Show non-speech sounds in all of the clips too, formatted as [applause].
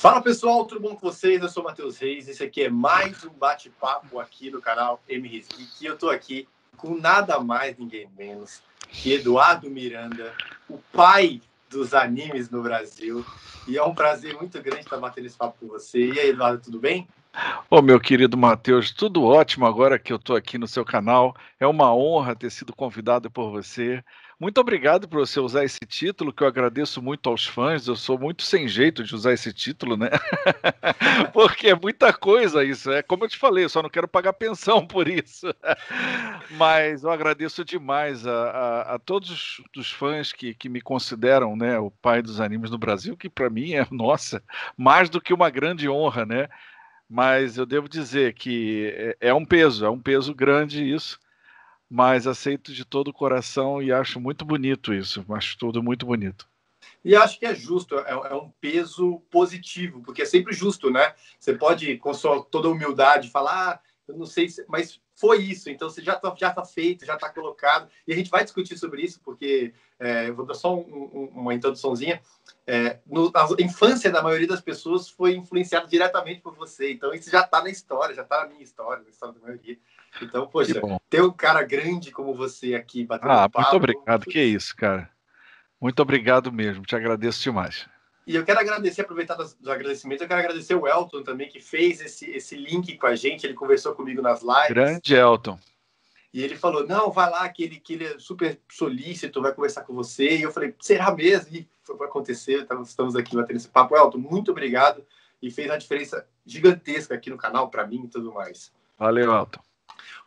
Fala pessoal, tudo bom com vocês? Eu sou o Matheus Reis, esse aqui é mais um bate-papo aqui no canal M Reis e eu tô aqui com nada mais, ninguém menos que Eduardo Miranda, o pai dos animes no Brasil. E é um prazer muito grande estar batendo esse papo com você. E aí, Eduardo, tudo bem? Ô meu querido Matheus, tudo ótimo agora que eu tô aqui no seu canal. É uma honra ter sido convidado por você. Muito obrigado por você usar esse título, que eu agradeço muito aos fãs. Eu sou muito sem jeito de usar esse título, né? [laughs] Porque é muita coisa isso. É como eu te falei, eu só não quero pagar pensão por isso. Mas eu agradeço demais a, a, a todos os fãs que, que me consideram né, o pai dos animes no Brasil, que para mim é, nossa, mais do que uma grande honra, né? Mas eu devo dizer que é, é um peso, é um peso grande isso mas aceito de todo o coração e acho muito bonito isso. Acho tudo muito bonito. E acho que é justo, é, é, um peso positivo, porque é sempre justo, né? Você pode, com sua, toda humildade, falar, ah, eu não sei, se... mas foi isso, então você já está já tá feito, já está colocado, e a gente vai discutir sobre isso, porque é, eu vou dar só um, um, uma introduçãozinha. É, no, a infância da maioria das pessoas foi influenciada diretamente por você, então isso já está na história, já está na minha história, na história da maioria. Então, poxa, ter um cara grande como você aqui batendo Ah, papo, muito obrigado, que isso, cara. Muito obrigado mesmo, te agradeço demais. E eu quero agradecer, aproveitar dos, dos agradecimentos, eu quero agradecer o Elton também, que fez esse, esse link com a gente, ele conversou comigo nas lives. Grande Elton. E ele falou, não, vai lá, que ele, que ele é super solícito, vai conversar com você. E eu falei, será mesmo? E foi para acontecer, estamos aqui batendo esse papo. Elton, muito obrigado. E fez uma diferença gigantesca aqui no canal, para mim e tudo mais. Valeu, Elton.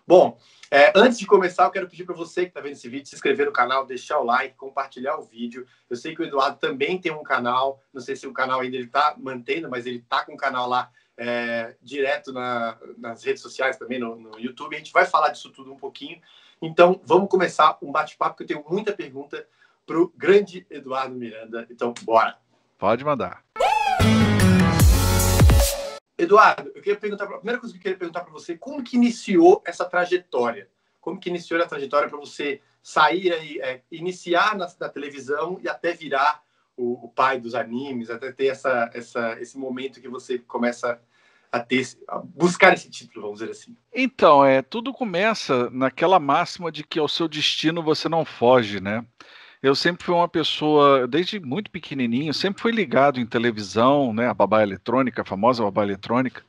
Bom, é, antes de começar, eu quero pedir para você que está vendo esse vídeo se inscrever no canal, deixar o like, compartilhar o vídeo. Eu sei que o Eduardo também tem um canal, não sei se o canal ainda ele está mantendo, mas ele está com um canal lá é, direto na, nas redes sociais também, no, no YouTube. A gente vai falar disso tudo um pouquinho. Então, vamos começar um bate-papo, que eu tenho muita pergunta para o grande Eduardo Miranda. Então, bora! Pode mandar! Eduardo, eu queria perguntar, a primeira coisa que eu queria perguntar para você, como que iniciou essa trajetória? Como que iniciou a trajetória para você sair aí, é, iniciar na, na, televisão e até virar o, o, pai dos animes, até ter essa, essa, esse momento que você começa a, ter, a buscar esse título, vamos dizer assim? Então, é, tudo começa naquela máxima de que ao seu destino você não foge, né? eu sempre fui uma pessoa, desde muito pequenininho, sempre fui ligado em televisão, né, a babá eletrônica, a famosa babá eletrônica.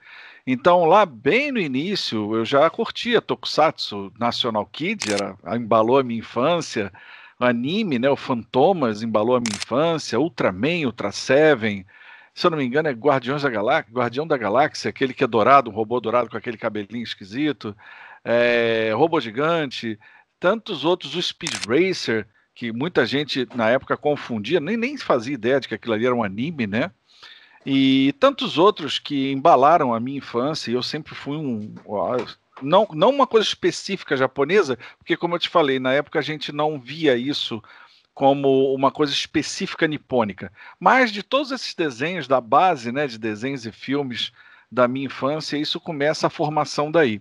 Então, lá bem no início, eu já curtia Tokusatsu, National Kid, era, embalou a minha infância, anime, né, o Fantomas embalou a minha infância, Ultraman, Ultra Seven, se eu não me engano, é Guardiões da Galáxia, Guardião da Galáxia, aquele que é dourado, um robô dourado com aquele cabelinho esquisito, é, Robô Gigante, tantos outros, o Speed Racer que muita gente na época confundia, nem, nem fazia ideia de que aquilo ali era um anime, né? E tantos outros que embalaram a minha infância, e eu sempre fui um. Não, não uma coisa específica japonesa, porque, como eu te falei, na época a gente não via isso como uma coisa específica nipônica. Mas de todos esses desenhos da base, né, de desenhos e filmes da minha infância, isso começa a formação daí.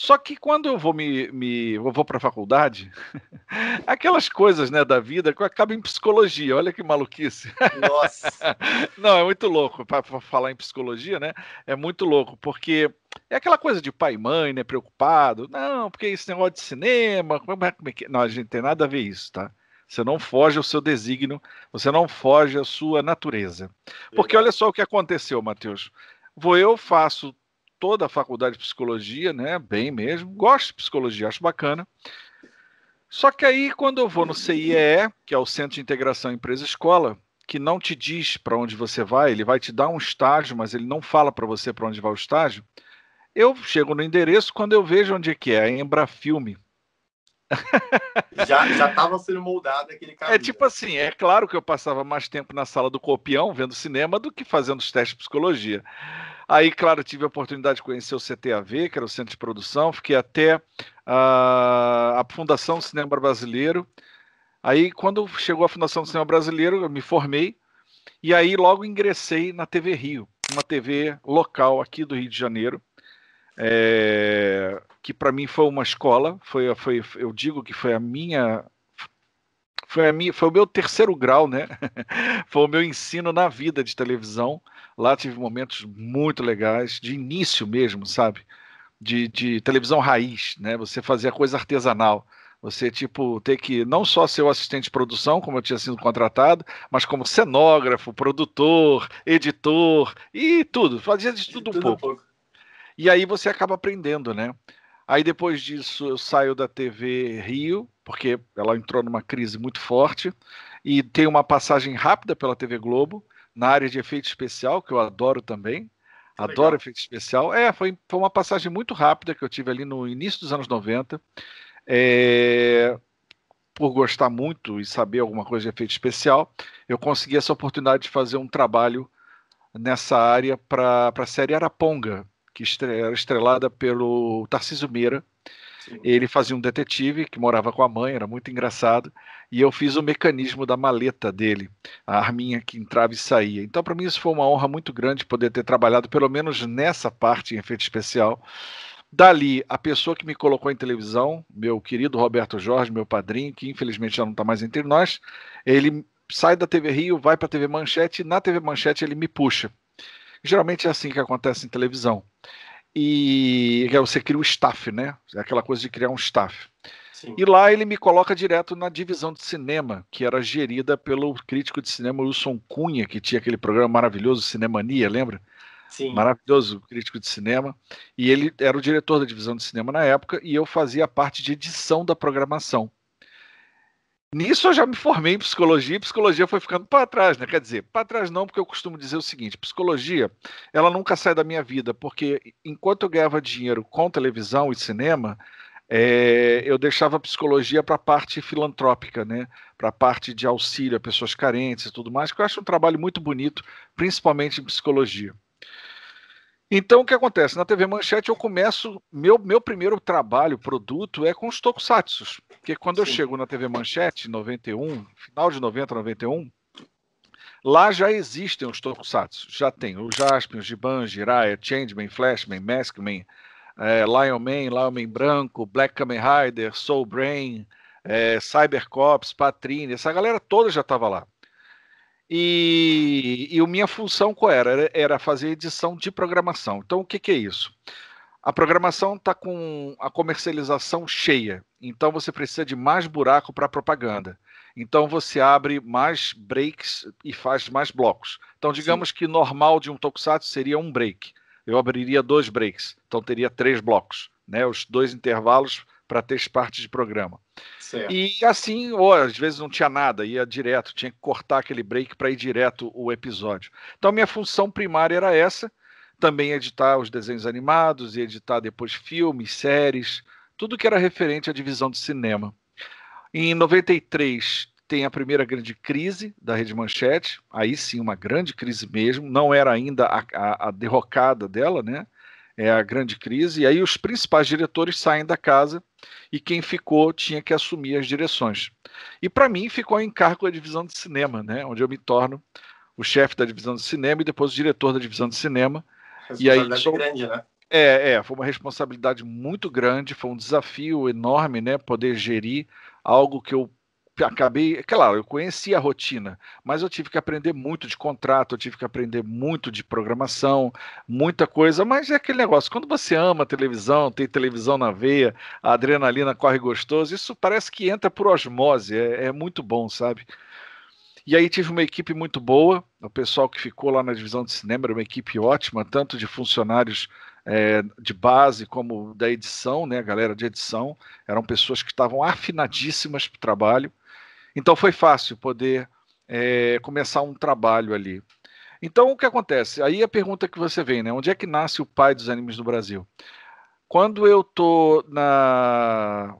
Só que quando eu vou me, me eu vou para a faculdade, [laughs] aquelas coisas né, da vida que acabam em psicologia. Olha que maluquice. Nossa. [laughs] Não, é muito louco para falar em psicologia, né? É muito louco porque é aquela coisa de pai e mãe, né? Preocupado. Não, porque esse negócio de cinema, como é, como é que... É é? Não, a gente tem nada a ver isso, tá? Você não foge ao seu desígnio, você não foge à sua natureza. Porque olha só o que aconteceu, Matheus. Vou eu, faço toda a faculdade de psicologia, né? Bem mesmo. Gosto de psicologia, acho bacana. Só que aí, quando eu vou no CIEE, que é o Centro de Integração Empresa-Escola, que não te diz para onde você vai, ele vai te dar um estágio, mas ele não fala para você para onde vai o estágio. Eu chego no endereço quando eu vejo onde é que é, a Embrafilme. já estava sendo moldado aquele cara. É tipo assim, é claro que eu passava mais tempo na sala do copião vendo cinema do que fazendo os testes de psicologia. Aí, claro, tive a oportunidade de conhecer o CTAV, que era o centro de produção, fiquei até a, ah, a Fundação Cinema Brasileiro. Aí, quando chegou a Fundação do Cinema Brasileiro, eu me formei e aí logo ingressei na TV Rio, uma TV local aqui do Rio de Janeiro, é, que para mim foi uma escola, foi, foi, eu digo que foi a minha foi, a minha, foi o meu terceiro grau, né? [laughs] foi o meu ensino na vida de televisão. Lá tive momentos muito legais, de início mesmo, sabe? De, de televisão raiz, né? Você fazia coisa artesanal. Você, tipo, ter que não só ser o assistente de produção, como eu tinha sido contratado, mas como cenógrafo, produtor, editor e tudo. Fazia de tudo, um, pouco. um pouco. E aí você acaba aprendendo, né? Aí depois disso eu saio da TV Rio, porque ela entrou numa crise muito forte, e tem uma passagem rápida pela TV Globo, na área de efeito especial, que eu adoro também. Que adoro legal. efeito especial. É, foi, foi uma passagem muito rápida que eu tive ali no início dos anos 90. É, por gostar muito e saber alguma coisa de efeito especial, eu consegui essa oportunidade de fazer um trabalho nessa área para a série Araponga, que era estrelada pelo Tarcísio Meira, ele fazia um detetive que morava com a mãe, era muito engraçado, e eu fiz o mecanismo da maleta dele, a arminha que entrava e saía. Então, para mim, isso foi uma honra muito grande poder ter trabalhado, pelo menos nessa parte em efeito especial. Dali, a pessoa que me colocou em televisão, meu querido Roberto Jorge, meu padrinho, que infelizmente já não está mais entre nós, ele sai da TV Rio, vai para a TV Manchete, e na TV Manchete ele me puxa. Geralmente é assim que acontece em televisão e é, você cria o staff, né? É aquela coisa de criar um staff. Sim. E lá ele me coloca direto na divisão de cinema, que era gerida pelo crítico de cinema Wilson Cunha, que tinha aquele programa maravilhoso, Cinemania, lembra? Sim. Maravilhoso crítico de cinema. E ele era o diretor da divisão de cinema na época, e eu fazia parte de edição da programação. Nisso eu já me formei em psicologia e psicologia foi ficando para trás, né? Quer dizer, para trás não, porque eu costumo dizer o seguinte: psicologia, ela nunca sai da minha vida, porque enquanto eu ganhava dinheiro com televisão e cinema, é, eu deixava a psicologia para a parte filantrópica, né? para a parte de auxílio a pessoas carentes e tudo mais, que eu acho um trabalho muito bonito, principalmente em psicologia. Então, o que acontece? Na TV Manchete, eu começo. Meu, meu primeiro trabalho, produto, é com os tokusatsus. Porque quando Sim. eu chego na TV Manchete, 91, final de 90, 91, lá já existem os tokusatsu. Já tem o Jaspion, o Giban, Jiraiya, Changeman, Flashman, Maskman, é, Lion Man, Lion Man Branco, Black Kamen Rider, Soul Brain, é, Cybercops, Patrine, essa galera toda já estava lá. E, e a minha função qual era? Era fazer edição de programação. Então, o que, que é isso? A programação está com a comercialização cheia, então você precisa de mais buraco para propaganda. Então você abre mais breaks e faz mais blocos. Então, digamos Sim. que normal de um tokusatsu seria um break. Eu abriria dois breaks, então teria três blocos, né? Os dois intervalos para três partes de programa. Certo. E assim, ou às vezes não tinha nada, ia direto, tinha que cortar aquele break para ir direto o episódio. Então, minha função primária era essa, também editar os desenhos animados e editar depois filmes, séries, tudo que era referente à divisão de cinema. Em 93 tem a primeira grande crise da Rede Manchete, aí sim uma grande crise mesmo, não era ainda a, a, a derrocada dela, né? É a grande crise, e aí os principais diretores saem da casa e quem ficou tinha que assumir as direções. E para mim ficou em cargo a divisão de cinema, né, onde eu me torno o chefe da divisão de cinema e depois o diretor da divisão de cinema. E aí grande, né? É, é, foi uma responsabilidade muito grande, foi um desafio enorme, né, poder gerir algo que eu acabei, claro, eu conheci a rotina, mas eu tive que aprender muito de contrato, eu tive que aprender muito de programação, muita coisa, mas é aquele negócio, quando você ama a televisão, tem televisão na veia, a adrenalina corre gostoso, isso parece que entra por osmose, é, é muito bom, sabe? E aí tive uma equipe muito boa, o pessoal que ficou lá na divisão de cinema era uma equipe ótima, tanto de funcionários é, de base como da edição, né, a galera de edição, eram pessoas que estavam afinadíssimas para o trabalho. Então foi fácil poder é, começar um trabalho ali. Então o que acontece? Aí é a pergunta que você vem, né? Onde é que nasce o pai dos animes no Brasil? Quando eu tô na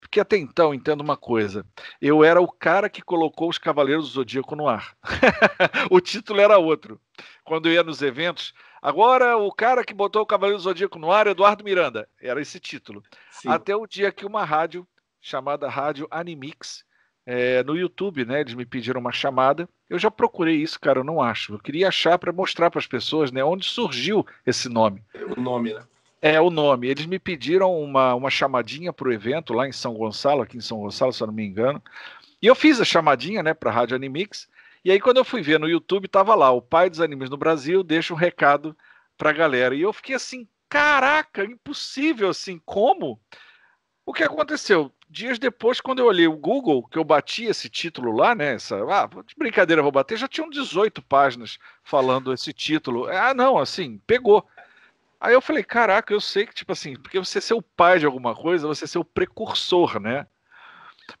porque até então, entendo uma coisa, eu era o cara que colocou os Cavaleiros do Zodíaco no ar. [laughs] o título era outro. Quando eu ia nos eventos, agora o cara que botou o Cavaleiro do Zodíaco no ar, Eduardo Miranda, era esse título. Sim. Até o dia que uma rádio chamada Rádio Animix é, no YouTube, né? Eles me pediram uma chamada. Eu já procurei isso, cara, eu não acho. Eu queria achar para mostrar para as pessoas, né, onde surgiu esse nome. O nome, né? É, o nome. Eles me pediram uma, uma chamadinha para o evento lá em São Gonçalo, aqui em São Gonçalo, se eu não me engano. E eu fiz a chamadinha, né, para a Rádio Animix. E aí, quando eu fui ver no YouTube, estava lá, o pai dos animes no Brasil deixa um recado para a galera. E eu fiquei assim, caraca, impossível, assim, como? O que aconteceu? dias depois, quando eu olhei o Google, que eu bati esse título lá, né? Essa, ah, de brincadeira, vou bater, já tinham 18 páginas falando esse título. É, ah, não, assim, pegou. Aí eu falei, caraca, eu sei que, tipo assim, porque você ser o pai de alguma coisa, você ser o precursor, né?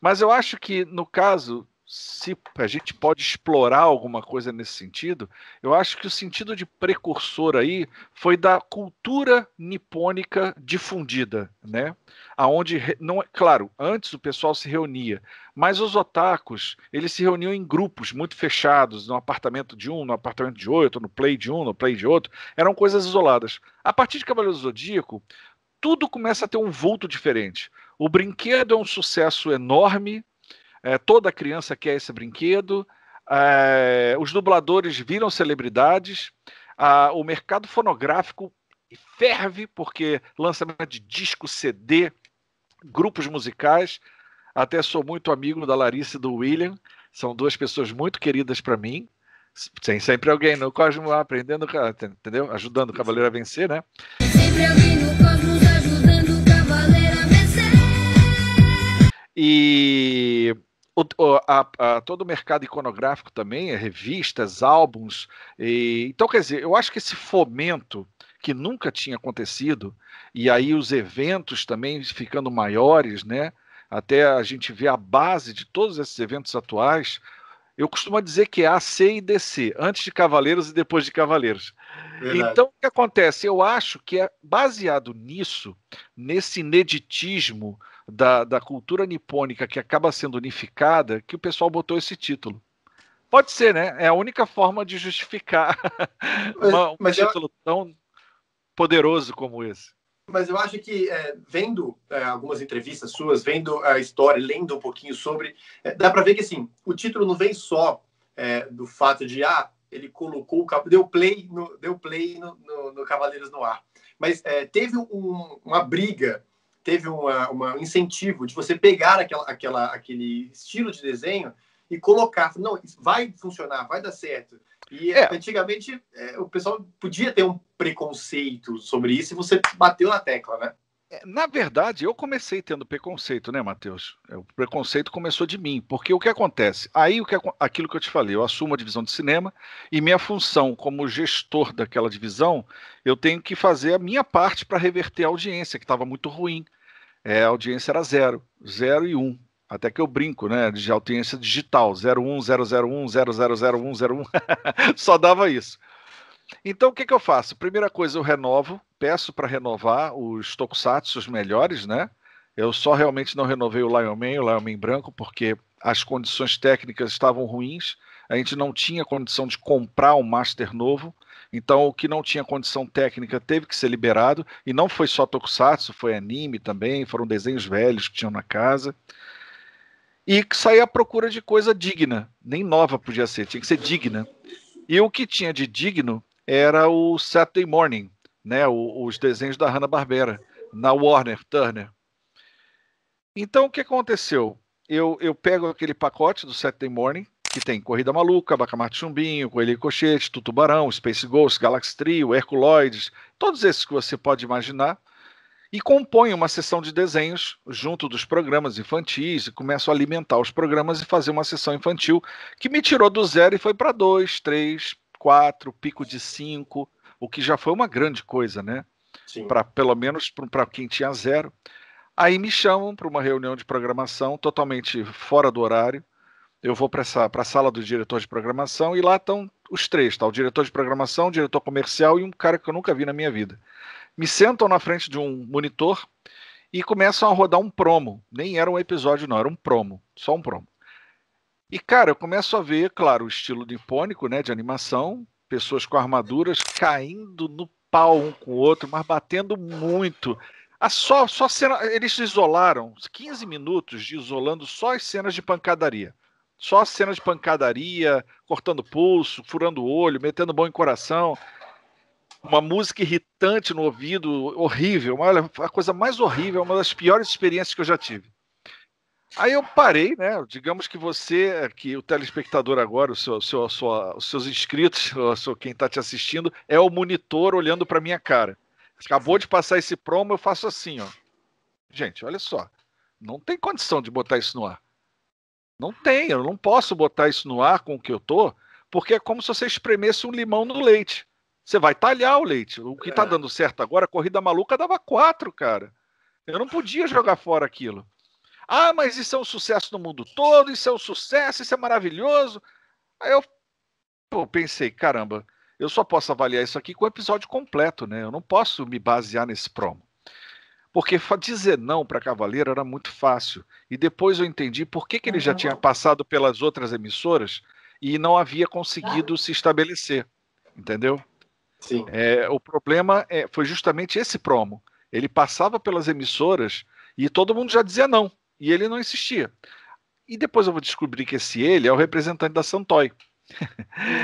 Mas eu acho que, no caso, se a gente pode explorar alguma coisa nesse sentido, eu acho que o sentido de precursor aí foi da cultura nipônica difundida, né? Aonde não, é, claro, antes o pessoal se reunia, mas os otakus, eles se reuniam em grupos muito fechados, no apartamento de um, no apartamento de outro, no play de um, no play de outro, eram coisas isoladas. A partir de Cavaleiro do Zodíaco, tudo começa a ter um vulto diferente. O brinquedo é um sucesso enorme, é, toda criança quer esse brinquedo. É, os dubladores viram celebridades. o mercado fonográfico ferve porque lançamento de disco, CD, grupos musicais. Até sou muito amigo da Larissa e do William. São duas pessoas muito queridas para mim. Tem sempre alguém no Cosmos aprendendo, entendeu? Ajudando o Cavaleiro a vencer, né? sempre alguém no Cosmos ajudando o Cavaleiro a vencer. E o, a, a, todo o mercado iconográfico também, eh, revistas, álbuns. E, então, quer dizer, eu acho que esse fomento que nunca tinha acontecido, e aí os eventos também ficando maiores, né? Até a gente ver a base de todos esses eventos atuais. Eu costumo dizer que é A, C e DC, antes de Cavaleiros e depois de Cavaleiros. Verdade. Então, o que acontece? Eu acho que é baseado nisso, nesse ineditismo, da, da cultura nipônica que acaba sendo unificada que o pessoal botou esse título. Pode ser, né? É a única forma de justificar [laughs] mas, uma, um mas título eu... tão poderoso como esse. Mas eu acho que é, vendo é, algumas entrevistas suas, vendo a história, lendo um pouquinho sobre, é, dá para ver que assim, o título não vem só é, do fato de ah, ele colocou deu play no, deu play no, no, no Cavaleiros no ar, mas é, teve um, uma briga teve uma, uma, um incentivo de você pegar aquela, aquela, aquele estilo de desenho e colocar. Não, vai funcionar, vai dar certo. E é. antigamente é, o pessoal podia ter um preconceito sobre isso e você bateu na tecla, né? É, na verdade, eu comecei tendo preconceito, né, Matheus? É, o preconceito começou de mim, porque o que acontece? Aí o que, aquilo que eu te falei, eu assumo a divisão de cinema e minha função como gestor daquela divisão, eu tenho que fazer a minha parte para reverter a audiência, que estava muito ruim é, a audiência era zero, zero e um. Até que eu brinco, né? De audiência digital, 01, 001, 0001, 01. Só dava isso. Então, o que, que eu faço? Primeira coisa, eu renovo, peço para renovar os tokusatsu os melhores, né? Eu só realmente não renovei o Lion Man, o Lion Man branco, porque as condições técnicas estavam ruins, a gente não tinha condição de comprar um Master novo, então, o que não tinha condição técnica teve que ser liberado, e não foi só tokusatsu, foi anime também, foram desenhos velhos que tinham na casa. E que saía à procura de coisa digna, nem nova podia ser, tinha que ser digna. E o que tinha de digno era o Saturday Morning, né, os desenhos da Hanna-Barbera, na Warner Turner. Então, o que aconteceu? Eu, eu pego aquele pacote do Saturday Morning, que tem Corrida Maluca, Bacamarte Chumbinho, Coelho Cochete, Tutubarão, Space Ghost, Galaxy Trio, Herculoides, todos esses que você pode imaginar, e compõe uma sessão de desenhos junto dos programas infantis e começo a alimentar os programas e fazer uma sessão infantil que me tirou do zero e foi para dois, três, quatro, pico de cinco, o que já foi uma grande coisa, né? Para pelo menos para quem tinha zero. Aí me chamam para uma reunião de programação totalmente fora do horário eu vou para a sala do diretor de programação e lá estão os três, tá? O diretor de programação, o diretor comercial e um cara que eu nunca vi na minha vida. Me sentam na frente de um monitor e começam a rodar um promo. Nem era um episódio, não, era um promo, só um promo. E, cara, eu começo a ver, claro, o estilo nipônico, né, de animação, pessoas com armaduras caindo no pau um com o outro, mas batendo muito. A só, só cena, eles isolaram 15 minutos de isolando só as cenas de pancadaria. Só cena de pancadaria, cortando pulso, furando o olho, metendo bom em coração. Uma música irritante no ouvido, horrível. Olha, a coisa mais horrível, uma das piores experiências que eu já tive. Aí eu parei, né? Digamos que você, que o telespectador agora, o seu, seu, sua, os seus inscritos, [laughs] o seu, quem está te assistindo, é o monitor olhando para minha cara. Acabou de passar esse promo, eu faço assim, ó. Gente, olha só. Não tem condição de botar isso no ar. Não tem, eu não posso botar isso no ar com o que eu tô, porque é como se você espremesse um limão no leite. Você vai talhar o leite. O que está é. dando certo agora, a corrida maluca dava quatro, cara. Eu não podia jogar fora aquilo. Ah, mas isso é um sucesso no mundo todo, isso é um sucesso, isso é maravilhoso. Aí eu pô, pensei, caramba, eu só posso avaliar isso aqui com o episódio completo, né? Eu não posso me basear nesse promo porque dizer não para Cavaleiro era muito fácil. E depois eu entendi por que, que ele já tinha passado pelas outras emissoras e não havia conseguido se estabelecer, entendeu? Sim. É, o problema é, foi justamente esse promo. Ele passava pelas emissoras e todo mundo já dizia não, e ele não insistia. E depois eu vou descobrir que esse ele é o representante da Santoy.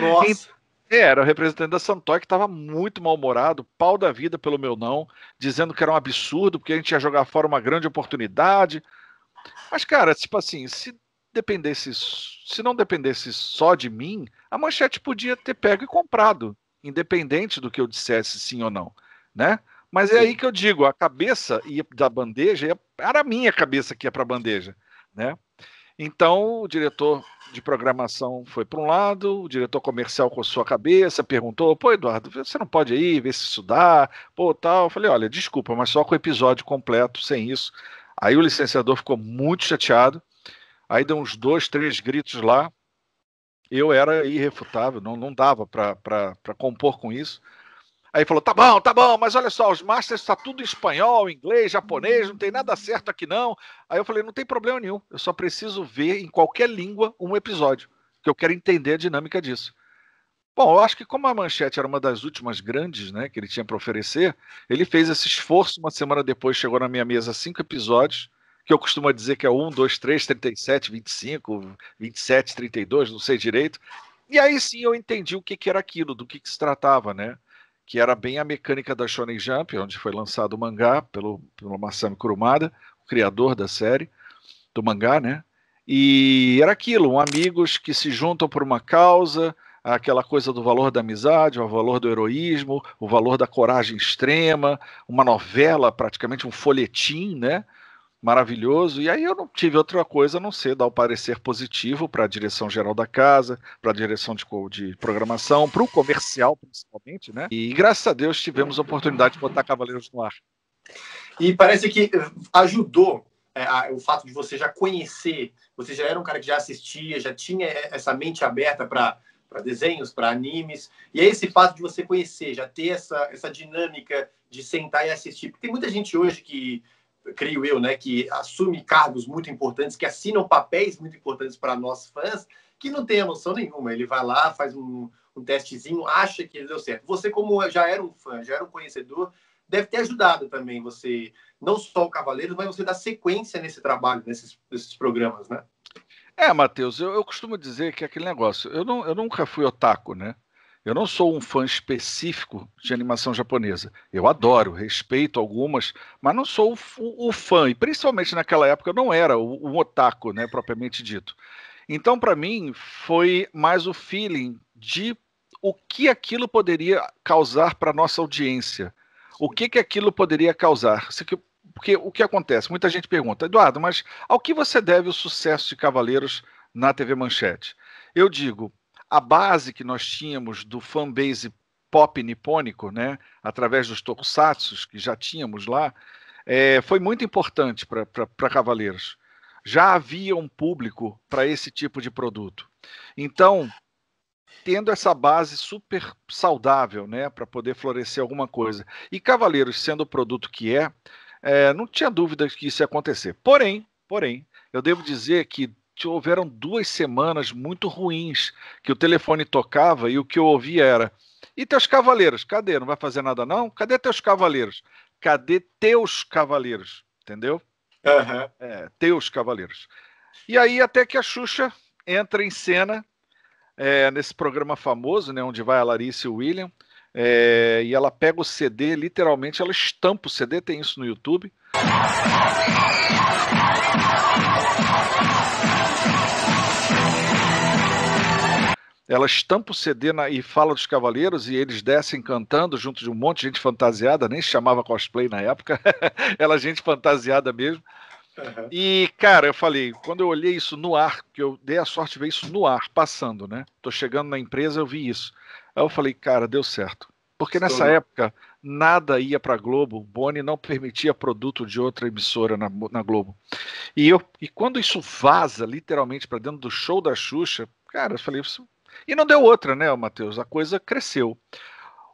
Nossa. [laughs] É, era o representante da Santoy que estava muito mal-humorado, pau da vida pelo meu não, dizendo que era um absurdo, porque a gente ia jogar fora uma grande oportunidade. Mas, cara, tipo assim, se dependesse, se não dependesse só de mim, a manchete podia ter pego e comprado, independente do que eu dissesse sim ou não, né? Mas é aí que eu digo, a cabeça ia da bandeja, era a minha cabeça que ia para a bandeja, né? Então, o diretor de programação foi para um lado, o diretor comercial com sua cabeça perguntou: pô, Eduardo, você não pode ir ver se estudar, pô, tal. Eu falei: olha, desculpa, mas só com o episódio completo, sem isso. Aí o licenciador ficou muito chateado. Aí deu uns dois, três gritos lá. Eu era irrefutável, não, não dava para compor com isso. Aí falou: tá bom, tá bom, mas olha só, os masters está tudo em espanhol, inglês, japonês, não tem hum. nada certo aqui não. Aí eu falei: não tem problema nenhum, eu só preciso ver em qualquer língua um episódio, que eu quero entender a dinâmica disso. Bom, eu acho que como a Manchete era uma das últimas grandes né, que ele tinha para oferecer, ele fez esse esforço. Uma semana depois chegou na minha mesa cinco episódios, que eu costumo dizer que é cinco, vinte e 37, 25, 27, 32, não sei direito. E aí sim eu entendi o que, que era aquilo, do que, que se tratava, né? que era bem a mecânica da Shonen Jump, onde foi lançado o mangá pelo, pelo Masami Kurumada, o criador da série, do mangá, né? E era aquilo, amigos que se juntam por uma causa, aquela coisa do valor da amizade, o valor do heroísmo, o valor da coragem extrema, uma novela, praticamente um folhetim, né? maravilhoso. E aí eu não tive outra coisa a não ser dar o um parecer positivo para a direção geral da casa, para a direção de, de programação, para o comercial principalmente, né? E graças a Deus tivemos a oportunidade de botar Cavaleiros no ar. E parece que eh, ajudou é, a, o fato de você já conhecer, você já era um cara que já assistia, já tinha eh, essa mente aberta para para desenhos, para animes. E é esse fato de você conhecer, já ter essa, essa dinâmica de sentar e assistir. Porque tem muita gente hoje que creio eu, né, que assume cargos muito importantes, que assinam papéis muito importantes para nós fãs, que não tem a noção nenhuma. Ele vai lá, faz um, um testezinho, acha que deu certo. Você, como já era um fã, já era um conhecedor, deve ter ajudado também você, não só o Cavaleiro, mas você dar sequência nesse trabalho, nesses, nesses programas, né? É, Matheus, eu, eu costumo dizer que é aquele negócio, eu, não, eu nunca fui otaku, né? Eu não sou um fã específico de animação japonesa. Eu adoro, respeito algumas, mas não sou o, o fã. E principalmente naquela época eu não era um otaku, né, propriamente dito. Então, para mim, foi mais o feeling de o que aquilo poderia causar para nossa audiência. O que, que aquilo poderia causar? Porque o que acontece? Muita gente pergunta, Eduardo, mas ao que você deve o sucesso de Cavaleiros na TV Manchete? Eu digo, a base que nós tínhamos do fanbase pop nipônico, né, através dos tokusatsus que já tínhamos lá, é, foi muito importante para Cavaleiros. Já havia um público para esse tipo de produto. Então, tendo essa base super saudável, né, para poder florescer alguma coisa. E Cavaleiros sendo o produto que é, é, não tinha dúvida que isso ia acontecer. Porém, porém, eu devo dizer que houveram duas semanas muito ruins que o telefone tocava e o que eu ouvia era: e teus cavaleiros? Cadê? Não vai fazer nada não? Cadê teus cavaleiros? Cadê teus cavaleiros? Entendeu? Uhum. É, teus cavaleiros. E aí até que a Xuxa entra em cena é, nesse programa famoso, né, onde vai a Larissa e o William, é, e ela pega o CD, literalmente ela estampa o CD, tem isso no YouTube. ela estampa o CD na, e fala dos Cavaleiros e eles descem cantando junto de um monte de gente fantasiada, nem se chamava cosplay na época, ela [laughs] gente fantasiada mesmo. Uhum. E, cara, eu falei, quando eu olhei isso no ar, que eu dei a sorte de ver isso no ar, passando, né? Tô chegando na empresa, eu vi isso. Aí eu falei, cara, deu certo. Porque Estou nessa lá. época, nada ia para Globo, Boni não permitia produto de outra emissora na, na Globo. E, eu, e quando isso vaza literalmente para dentro do show da Xuxa, cara, eu falei, isso e não deu outra, né, Matheus? A coisa cresceu.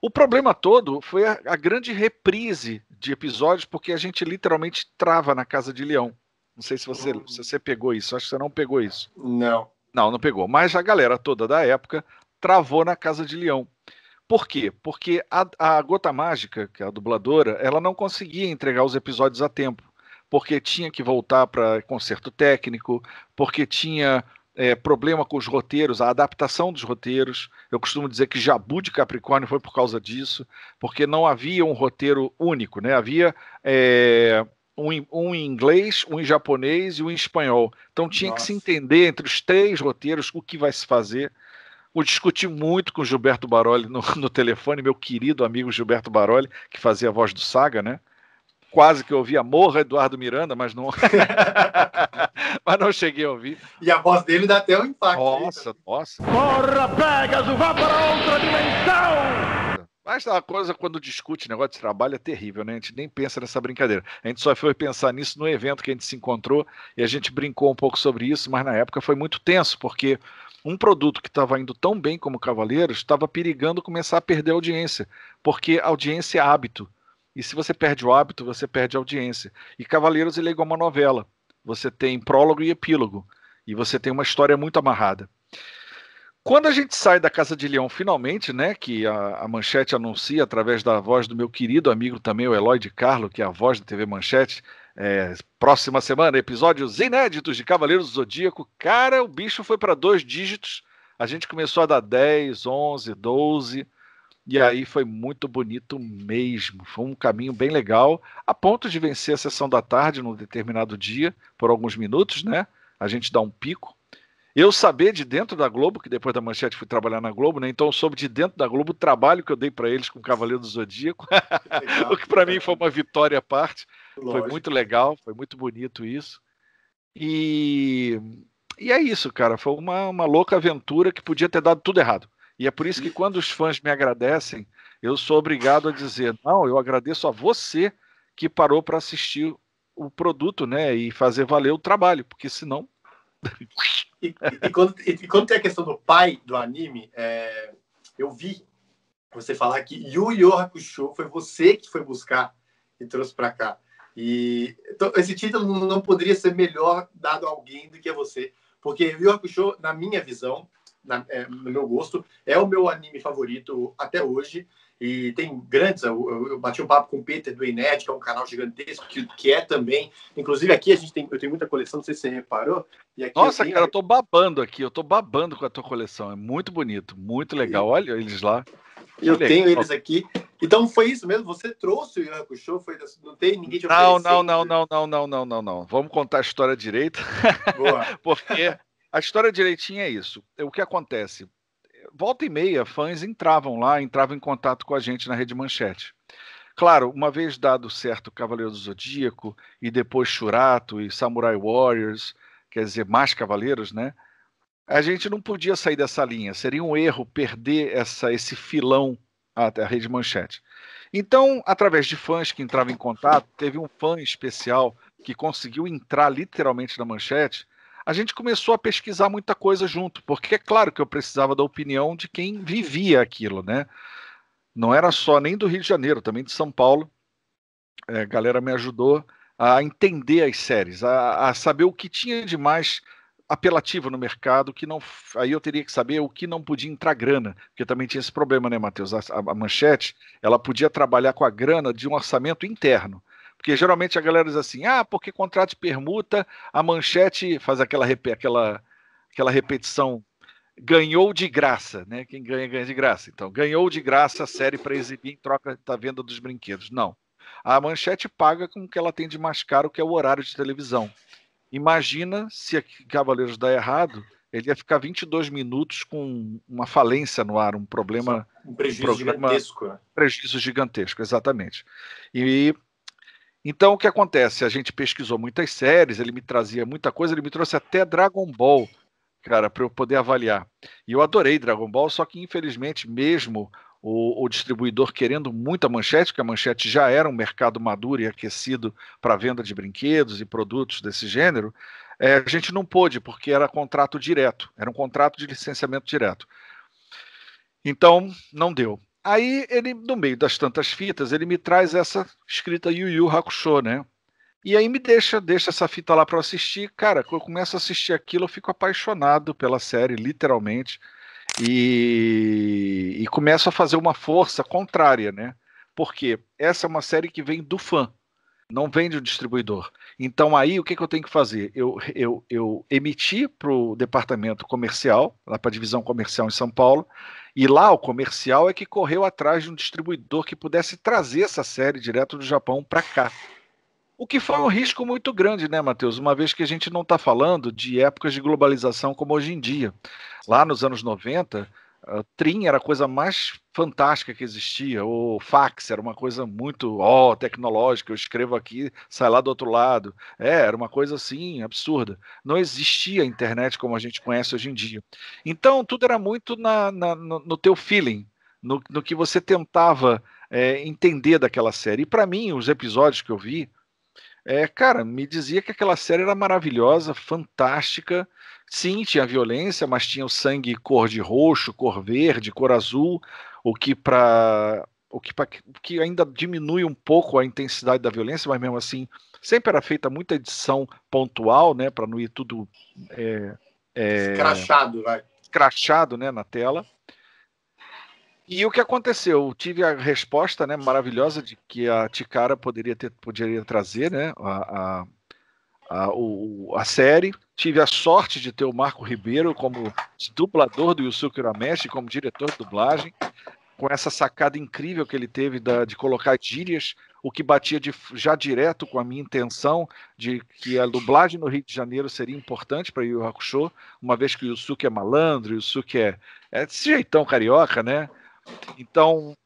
O problema todo foi a, a, grande reprise de episódios, porque a gente literalmente trava na Casa de Leão. Não sei se você, uhum. se você pegou isso, acho que você não pegou isso. Não. Não, não pegou. Mas a galera toda da época travou na Casa de Leão. Por quê? Porque a, a Gota Mágica, que é a dubladora, ela não conseguia entregar os episódios a tempo. Porque tinha que voltar para concerto técnico, porque tinha é, problema com os roteiros, a adaptação dos roteiros. Eu costumo dizer que Jabu de Capricórnio foi por causa disso, porque não havia um roteiro único, né? Havia é, um, um, em inglês, um em japonês e um em espanhol. Então tinha Nossa. que se entender entre os três roteiros o que vai se fazer. Eu discuti muito com Gilberto Baroli no, [laughs] no telefone, meu querido amigo Gilberto Baroli, que fazia a voz do Saga, né? quase que eu ouvia Morra Eduardo Miranda, mas não. [laughs] mas não cheguei a ouvir. E a voz dele dá até um impacto. Nossa, aí, nossa. Porra, Pegasus, vá para outra dimensão! Mas a coisa, quando discute negócio de trabalho, é terrível, né? A gente nem pensa nessa brincadeira. A gente só foi pensar nisso no evento que a gente se encontrou e a gente brincou um pouco sobre isso, mas na época foi muito tenso, porque um produto que estava indo tão bem como Cavaleiros estava perigando começar a perder a audiência, porque audiência é hábito. E se você perde o hábito, você perde a audiência. E Cavaleiros ele é igual uma novela você tem prólogo e epílogo, e você tem uma história muito amarrada. Quando a gente sai da Casa de Leão, finalmente, né, que a, a, Manchete anuncia através da voz do meu querido amigo também, o Eloy de Carlo, que é a voz da TV Manchete, é, próxima semana, episódios inéditos de Cavaleiros do Zodíaco. Cara, o bicho foi para dois dígitos. A gente começou a dar 10, 11, 12. E aí foi muito bonito mesmo. Foi um caminho bem legal, a ponto de vencer a sessão da tarde num determinado dia, por alguns minutos, né? A gente dá um pico. Eu saber de dentro da Globo, que depois da manchete fui trabalhar na Globo, né? Então eu soube de dentro da Globo o trabalho que eu dei para eles com o Cavaleiro do Zodíaco, [laughs] legal, o que para mim foi uma vitória à parte. Lógico. Foi muito legal, foi muito bonito isso. E, e é isso, cara. Foi uma, uma louca aventura que podia ter dado tudo errado. E é por isso que quando os fãs me agradecem, eu sou obrigado a dizer: não, eu agradeço a você que parou para assistir o produto, né? E fazer valer o trabalho, porque senão. [laughs] e, e, quando, e, quando, tem a questão do pai do anime, é, eu vi você falar que Yu Yu Hakusho foi você que foi buscar e trouxe para cá. E então, esse título não poderia ser melhor dado a alguém do que a você, porque Yu Yu Hakusho, na minha visão, na, é, no meu gosto. É o meu anime favorito até hoje. E tem grandes. Eu, eu, bati um papo com o Peter do Inet, que é um canal gigantesco, que, que é também. Inclusive, aqui a gente tem, eu tenho muita coleção, não sei se você reparou. Nossa, eu tenho... cara, eu tô babando aqui, eu tô babando com a tua coleção. É muito bonito, muito legal. E... Olha eles lá. Eu tenho eles aqui. Então foi isso mesmo. Você trouxe o Yu Show, foi não tem ninguém te Não, não, não, não, não, não, não, não, não. Vamos contar a história direita. Boa. [laughs] Porque a história direitinha é isso. É, o que acontece? Volta e meia, fãs entravam lá, entravam em contato com a gente na Rede Manchete. Claro, uma vez dado certo Cavaleiro do Zodíaco, e depois Churato e Samurai Warriors, quer dizer, mais Cavaleiros, né? A gente não podia sair dessa linha. Seria um erro perder essa, esse filão à, a Rede Manchete. Então, através de fãs que entravam em contato, teve um fã especial que conseguiu entrar literalmente na manchete a gente começou a pesquisar muita coisa junto, porque é claro que eu precisava da opinião de quem vivia aquilo, né? Não era só nem do Rio de Janeiro, também de São Paulo. É, a galera me ajudou a entender as séries, a, a saber o que tinha de mais apelativo no mercado, que não. Aí eu teria que saber o que não podia entrar grana, porque também tinha esse problema, né, Matheus? A, a, manchete ela podia trabalhar com a grana de um orçamento interno. Porque geralmente a galera diz assim: ah, porque contrato de permuta, a manchete faz aquela, aquela, aquela repetição. Ganhou de graça, né? Quem ganha, ganha de graça. Então, ganhou de graça a série para exibir em troca da tá venda dos brinquedos. Não. A manchete paga com o que ela tem de mais caro, que é o horário de televisão. Imagina se Cavaleiros dá errado, ele ia ficar 22 minutos com uma falência no ar, um problema. Um prejuízo um gigantesco. Né? Prejuízo gigantesco, exatamente. E então, o que acontece? A gente pesquisou muitas séries, ele me trazia muita coisa, ele me trouxe até Dragon Ball, cara, para eu poder avaliar. E eu adorei Dragon Ball, só que infelizmente, mesmo o, o, distribuidor querendo muito a manchete, porque a manchete já era um mercado maduro e aquecido para venda de brinquedos e produtos desse gênero, é, a gente não pôde, porque era contrato direto, era um contrato de licenciamento direto. Então, não deu. Aí ele, no meio das tantas fitas, ele me traz essa escrita Yu Yu Hakusho, né? E aí me deixa, deixa essa fita lá para assistir. Cara, quando eu começo a assistir aquilo, eu fico apaixonado pela série, literalmente. E, e começo a fazer uma força contrária, né? Porque essa é uma série que vem do fã, não vem do distribuidor. Então aí o que, que eu tenho que fazer? Eu, eu, eu emiti para o departamento comercial, lá para a divisão comercial em São Paulo, e lá o comercial é que correu atrás de um distribuidor que pudesse trazer essa série direto do Japão para cá. O que foi um risco muito grande, né, Matheus? Uma vez que a gente não está falando de épocas de globalização como hoje em dia. Lá nos anos 90, o ah, Trim era a coisa mais fantástica que existia, o fax era uma coisa muito, ó, oh, tecnológica, eu escrevo aqui, sai lá do outro lado. É, era uma coisa assim, absurda. Não existia a internet como a gente conhece hoje em dia. Então, tudo era muito na, na no, no, teu feeling, no, no que você tentava é, entender daquela série. E para mim, os episódios que eu vi, é, cara, me dizia que aquela série era maravilhosa, fantástica, Sim, tinha violência, mas tinha o sangue cor de roxo, cor verde, cor azul, o que para o que, pra, que ainda diminui um pouco a intensidade da violência, mas mesmo assim sempre era feita muita edição pontual, né, para não ir tudo é, é, crachado, vai. crachado, né, na tela. E o que aconteceu? Eu tive a resposta, né, maravilhosa de que a Ticara poderia ter, poderia trazer, né, a, a, a, o, a série Tive a sorte de ter o Marco Ribeiro como dublador do Yusuke Urameshi, como diretor de dublagem, com essa sacada incrível que ele teve da, de colocar gírias, o que batia de, já direto com a minha intenção de que a dublagem no Rio de Janeiro seria importante para Yu Hakusho, uma vez que o Yusuke é malandro, o Yusuke é, é desse jeitão carioca, né? Então,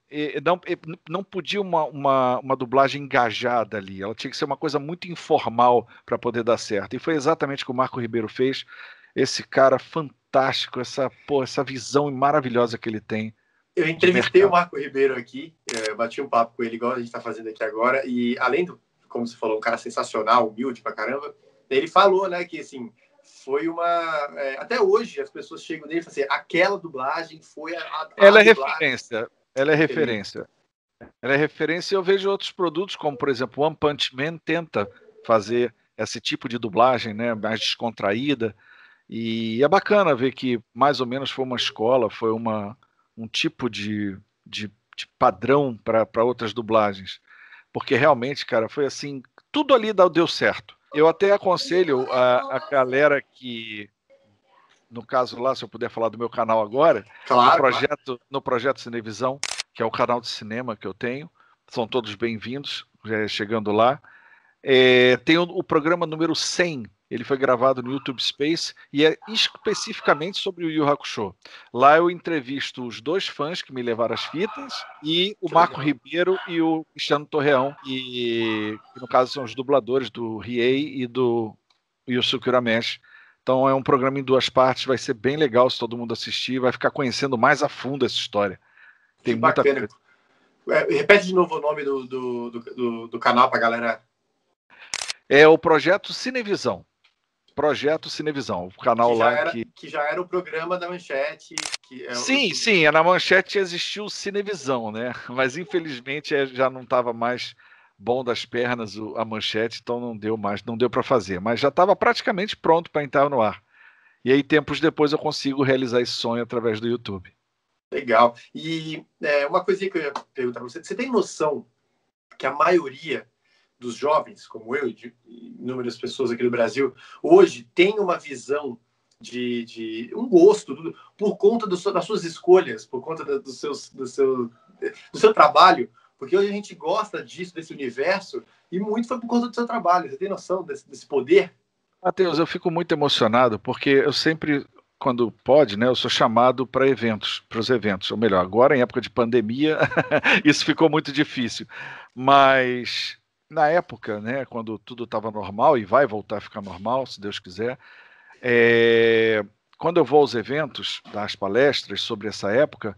não, não podia uma, uma, uma, dublagem engajada ali, ela tinha que ser uma coisa muito informal para poder dar certo. E foi exatamente o que o Marco Ribeiro fez. Esse cara fantástico, essa, essa visão maravilhosa que ele tem. Eu entrevistei o Marco Ribeiro aqui, é, bati um papo com ele, igual a gente está fazendo aqui agora, e além do, como você falou, um cara sensacional, humilde pra caramba, ele falou, né, que assim, foi uma. É, até hoje as pessoas chegam nele e falam assim: aquela dublagem foi a. a ela é referência. Ela é referência. Ela é referência e eu vejo outros produtos, como por exemplo One Punch Man tenta fazer esse tipo de dublagem né, mais descontraída. E é bacana ver que mais ou menos foi uma escola, foi uma, um tipo de, de, de padrão para outras dublagens. Porque realmente, cara, foi assim, tudo ali deu certo. Eu até aconselho a, a galera que no caso lá, se eu puder falar do meu canal agora, claro, no projeto, claro. no projeto Cinevisão, que é o canal de cinema que eu tenho. São todos bem-vindos, já é, chegando lá. É, tem o, o, programa número 100, ele foi gravado no YouTube Space e é especificamente sobre o Yu Hakusho. Lá eu entrevisto os dois fãs que me levaram as fitas e o que Marco legal. Ribeiro e o Cristiano Torreão, que, que no caso são os dubladores do Riei e do Yusuke Uramesh então é um programa em duas partes, vai ser bem legal se todo mundo assistir, vai ficar conhecendo mais a fundo essa história. Tem que muita pena. coisa. É, repete de novo o nome do, do, do, do canal para galera. É o Projeto Cinevisão. Projeto Cinevisão, o canal que lá era, que... que... já era o programa da Manchete. É sim, o... sim, é, na Manchete existiu o Cinevisão, né? [laughs] Mas infelizmente é, já não estava mais bom das pernas a manchete, então não deu mais, não deu para fazer, mas já estava praticamente pronto para entrar no ar. E aí, tempos depois, eu consigo realizar esse sonho através do YouTube. Legal. E é, uma coisinha que eu ia perguntar para você: você tem noção que a maioria dos jovens, como eu e de inúmeras pessoas aqui no Brasil, hoje tem uma visão de, de um gosto por conta do, das suas escolhas, por conta da, do, seus, do, seu, do seu trabalho, porque hoje a gente gosta disso, desse universo, e muito foi por conta do seu trabalho. Você tem noção desse, desse poder? Matheus, eu fico muito emocionado, porque eu sempre, quando pode, né, eu sou chamado para eventos, para os eventos. Ou melhor, agora em época de pandemia, [laughs] isso ficou muito difícil. Mas na época, né, quando tudo estava normal e vai voltar a ficar normal, se Deus quiser, é... quando eu vou aos eventos, das palestras sobre essa época,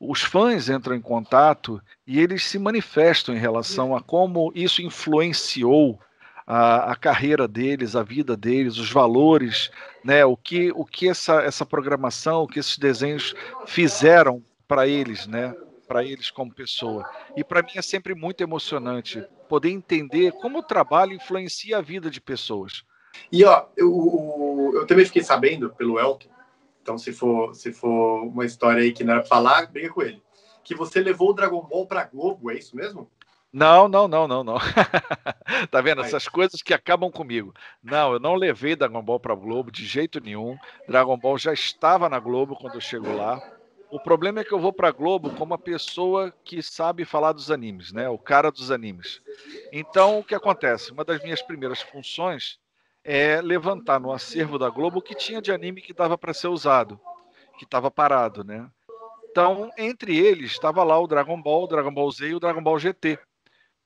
os fãs entram em contato e eles se manifestam em relação a como isso influenciou a, a, carreira deles, a vida deles, os valores, né? O que, o que essa, essa programação, o que esses desenhos fizeram para eles, né? Para eles como pessoa. E para mim é sempre muito emocionante poder entender como o trabalho influencia a vida de pessoas. E ó, eu, eu também fiquei sabendo pelo Elton então, se for, se for uma história aí que não era pra falar, briga com ele. Que você levou o Dragon Ball pra Globo, é isso mesmo? Não, não, não, não, não. [laughs] tá vendo? Essas coisas que acabam comigo. Não, eu não levei Dragon Ball pra Globo de jeito nenhum. Dragon Ball já estava na Globo quando eu chego lá. O problema é que eu vou para Globo como uma pessoa que sabe falar dos animes, né? O cara dos animes. Então, o que acontece? Uma das minhas primeiras funções é levantar no acervo da Globo o que tinha de anime que dava para ser usado, que estava parado, né? Então, entre eles, estava lá o Dragon Ball, o Dragon Ball Z e o Dragon Ball GT.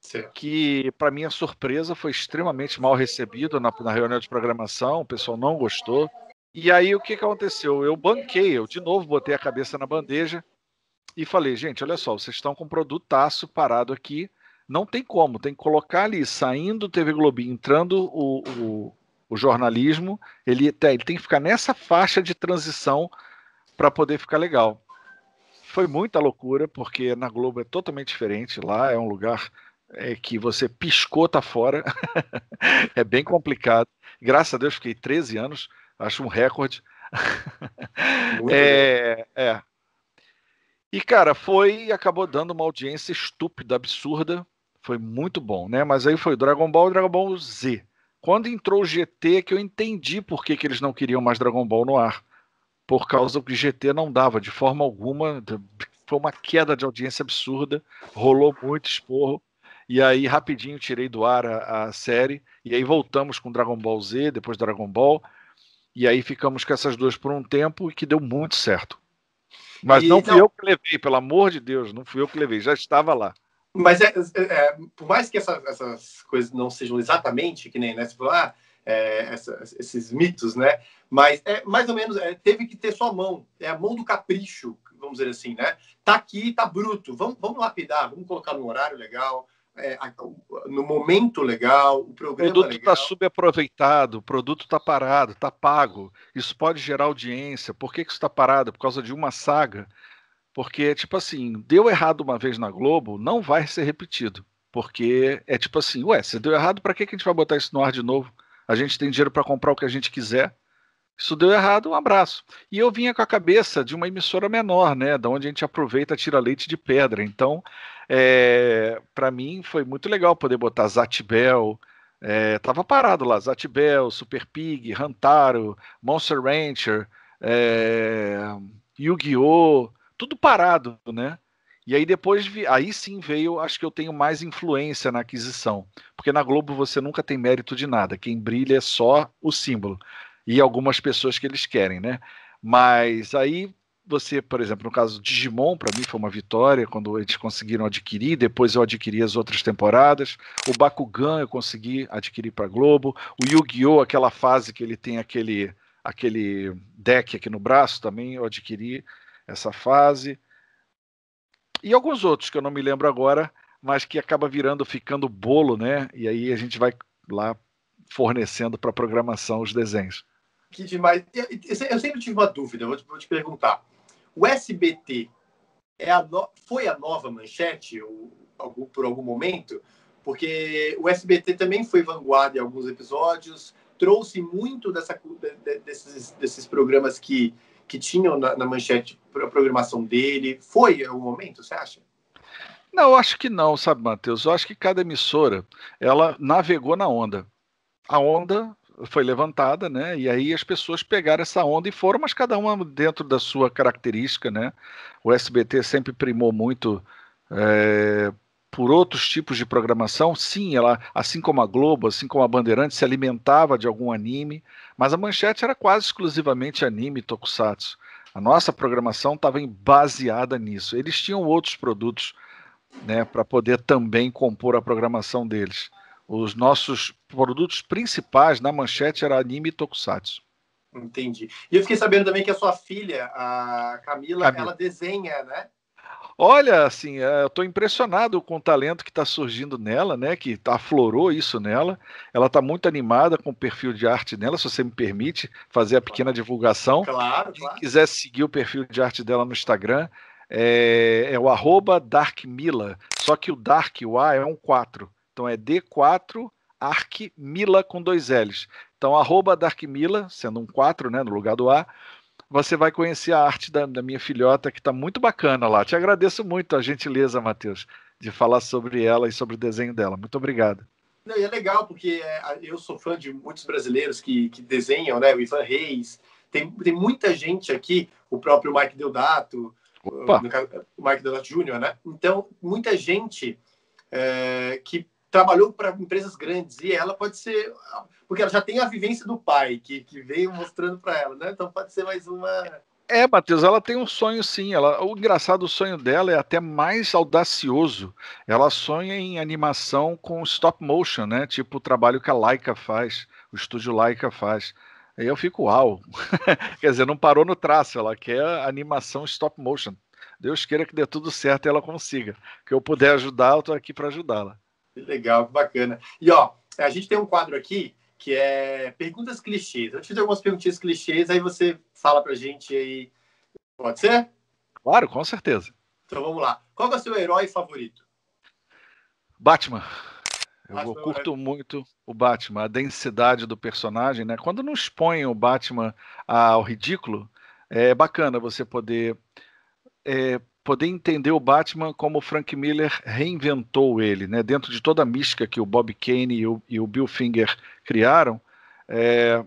Sim. Que, para minha surpresa, foi extremamente mal recebido na, na reunião de programação, o pessoal não gostou. E aí, o que, aconteceu? Eu banquei, eu de novo botei a cabeça na bandeja e falei: gente, olha só, vocês estão com um produtaço parado aqui, não tem como, tem que colocar ali, saindo o TV Globinho, entrando o, o o jornalismo, ele tem, ele tem que ficar nessa faixa de transição para poder ficar legal. Foi muita loucura, porque na Globo é totalmente diferente, lá é um lugar é que você piscou, tá fora. [laughs] é bem complicado. Graças a Deus fiquei 13 anos, acho um recorde. [laughs] é, é, E, cara, foi acabou dando uma audiência estúpida, absurda. Foi muito bom, né? Mas aí foi o Dragon Ball e Dragon Ball Z quando entrou o GT é que eu entendi por que, que eles não queriam mais Dragon Ball no ar. Por causa que o GT não dava de forma alguma, foi uma queda de audiência absurda, rolou muito esporro. E aí, rapidinho, tirei do ar a, a, série. E aí voltamos com Dragon Ball Z, depois Dragon Ball. E aí ficamos com essas duas por um tempo e que deu muito certo. Mas e, não fui eu que levei, pelo amor de Deus, não fui eu que levei, já estava lá. Mas é, é, é, por mais que essa, essas coisas não sejam exatamente que nem, né? Você falou, ah, é, essa, esses mitos, né? Mas é mais ou menos, é, teve que ter sua mão, é a mão do capricho, vamos dizer assim, né? Tá aqui, tá bruto, vamos, vamos lapidar, vamos colocar no horário legal, é, no momento legal, o programa O produto está subaproveitado, o produto está parado, está pago, isso pode gerar audiência, por que, que isso está parado? Por causa de uma saga porque, tipo assim, deu errado uma vez na Globo, não vai ser repetido. Porque é tipo assim, ué, se deu errado, para que, a gente vai botar isso no ar de novo? A gente tem dinheiro para comprar o que a gente quiser. Isso deu errado, um abraço. E eu vinha com a cabeça de uma emissora menor, né? Da onde a gente aproveita tira leite de pedra. Então, é, eh, para mim foi muito legal poder botar Zatibel. É, eh, tava parado lá, Zatibel, Super Pig, Hantaro, Monster Rancher, é, Yu-Gi-Oh! tudo parado, né? E aí depois, aí sim veio, acho que eu tenho mais influência na aquisição, porque na Globo você nunca tem mérito de nada, quem brilha é só o símbolo e algumas pessoas que eles querem, né? Mas aí você, por exemplo, no caso de Digimon, para mim foi uma vitória quando eles conseguiram adquirir, depois eu adquiri as outras temporadas. O Bakugan eu consegui adquirir para Globo. O Yu-Gi-Oh, aquela fase que ele tem aquele aquele deck aqui no braço também eu adquiri essa fase. E alguns outros que eu não me lembro agora, mas que acaba virando, ficando bolo, né? E aí a gente vai lá fornecendo para a programação os desenhos. Que demais. Eu, eu sempre tive uma dúvida, vou te, vou te perguntar. O SBT é a no... foi a nova manchete ou, algum, por algum momento? Porque o SBT também foi vanguarda em alguns episódios, trouxe muito dessa, desses, desses programas que que tinham na, na manchete a programação dele. Foi o momento, você acha? Não, acho que não, sabe, Matheus? Eu acho que cada emissora, ela navegou na onda. A onda foi levantada, né? E aí as pessoas pegaram essa onda e foram, mas cada uma dentro da sua característica, né? O SBT sempre primou muito é, por outros tipos de programação. Sim, ela, assim como a Globo, assim como a Bandeirantes, se alimentava de algum anime, mas a manchete era quase exclusivamente anime tokusatsu. A nossa programação estava baseada nisso. Eles tinham outros produtos né, para poder também compor a programação deles. Os nossos produtos principais na manchete era anime tokusatsu. Entendi. E eu fiquei sabendo também que a sua filha, a Camila, Camila. ela desenha, né? Olha, assim, eh, eu estou impressionado com o talento que está surgindo nela, né? Que aflorou isso nela. Ela está muito animada com o perfil de arte dela, se você me permite fazer a pequena divulgação. Claro, claro. Quem quiser seguir o perfil de arte dela no Instagram, é, é o arroba darkmila, só que o dark, o A é um 4, então é D4 arkmila com dois L's. Então, arroba darkmila, sendo um 4, né, no lugar do A, você vai conhecer a arte da, da minha filhota, que está muito bacana lá. Te agradeço muito a gentileza, Matheus, de falar sobre ela e sobre o desenho dela. Muito obrigado. Não, e é legal, porque é, eu sou fã de muitos brasileiros que, que desenham, né? O Ivan Reis, tem, tem muita gente aqui, o próprio Mike Deodato, Opa. o Mike Deodato Jr., né? Então, muita gente é, que trabalhou para empresas grandes e ela pode ser porque ela já tem a vivência do pai que, que veio mostrando para ela, né? Então pode ser mais uma é, Matheus, ela tem um sonho sim. Ela, o engraçado, o sonho dela é até mais audacioso. Ela sonha em animação com stop motion, né? Tipo o trabalho que a Laika faz, o estúdio Laika faz. Aí eu fico, uau! [laughs] quer dizer, não parou no traço, ela quer animação stop motion. Deus queira que dê tudo certo e ela consiga. Que eu puder ajudar, eu estou aqui para ajudá-la. Que legal, bacana. E ó, a gente tem um quadro aqui que é perguntas clichês. Eu te fiz algumas perguntinhas clichês, aí você fala pra gente aí. Pode ser? Claro, com certeza. Então vamos lá. Qual é o seu herói favorito? Batman. Eu Batman é curto é... muito o Batman, a densidade do personagem, né? Quando não põe o Batman ao ridículo, é bacana você poder é, poder entender o Batman como o Frank Miller reinventou ele, né? Dentro de toda a mística que o Bob Kane e o, e o Bill Finger criaram, é,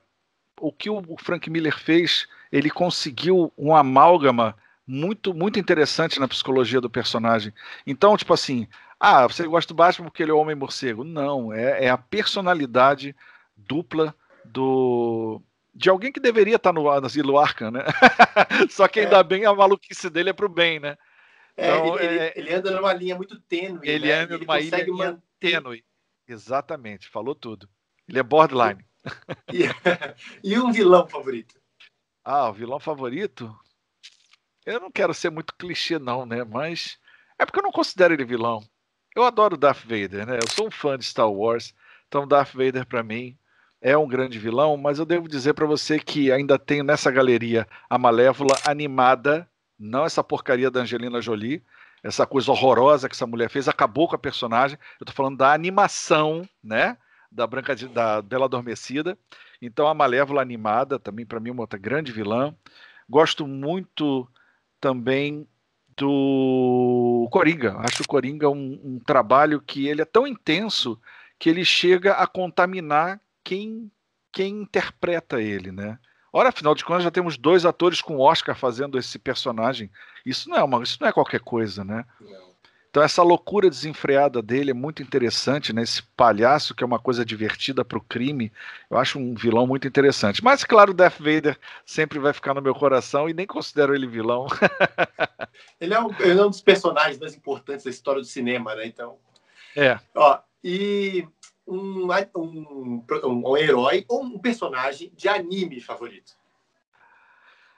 o que o Frank Miller fez, ele conseguiu um amálgama muito muito interessante na psicologia do personagem. Então, tipo assim, ah, você gosta do Batman porque ele é o homem morcego? Não, é, é a personalidade dupla do de alguém que deveria estar no asilo Arkham, né? [laughs] Só que é. ainda é. bem a maluquice dele é pro bem, né? É, então, é, ele, é, ele, anda numa linha muito tênue. Ele né? anda numa linha manter... tênue. Exatamente, falou tudo. Ele é borderline. E, [laughs] e um vilão favorito? Ah, o vilão favorito? Eu não quero ser muito clichê, não, né? Mas é porque eu não considero ele vilão. Eu adoro Darth Vader, né? Eu sou um fã de Star Wars, então Darth Vader para mim é um grande vilão, mas eu devo dizer para você que ainda tenho nessa galeria a Malévola animada não essa porcaria da Angelina Jolie, essa coisa horrorosa que essa mulher fez, acabou com a personagem. Eu estou falando da animação, né? Da Branca de, da Bela Adormecida. Então a Malévola animada, também para mim uma outra grande vilã. Gosto muito também do Coringa. Acho o Coringa um, um trabalho que ele é tão intenso que ele chega a contaminar quem quem interpreta ele, né? Ora, afinal de contas, já temos dois atores com Oscar fazendo esse personagem. Isso não é, uma, isso não é qualquer coisa, né? Não. Então, essa loucura desenfreada dele é muito interessante, né? Esse palhaço, que é uma coisa divertida para o crime, eu acho um vilão muito interessante. Mas, claro, Death Vader sempre vai ficar no meu coração e nem considero ele vilão. [laughs] ele, é um, ele é um dos personagens mais importantes da história do cinema, né? Então. É. Ó, e um, um, um, herói ou um personagem de anime favorito?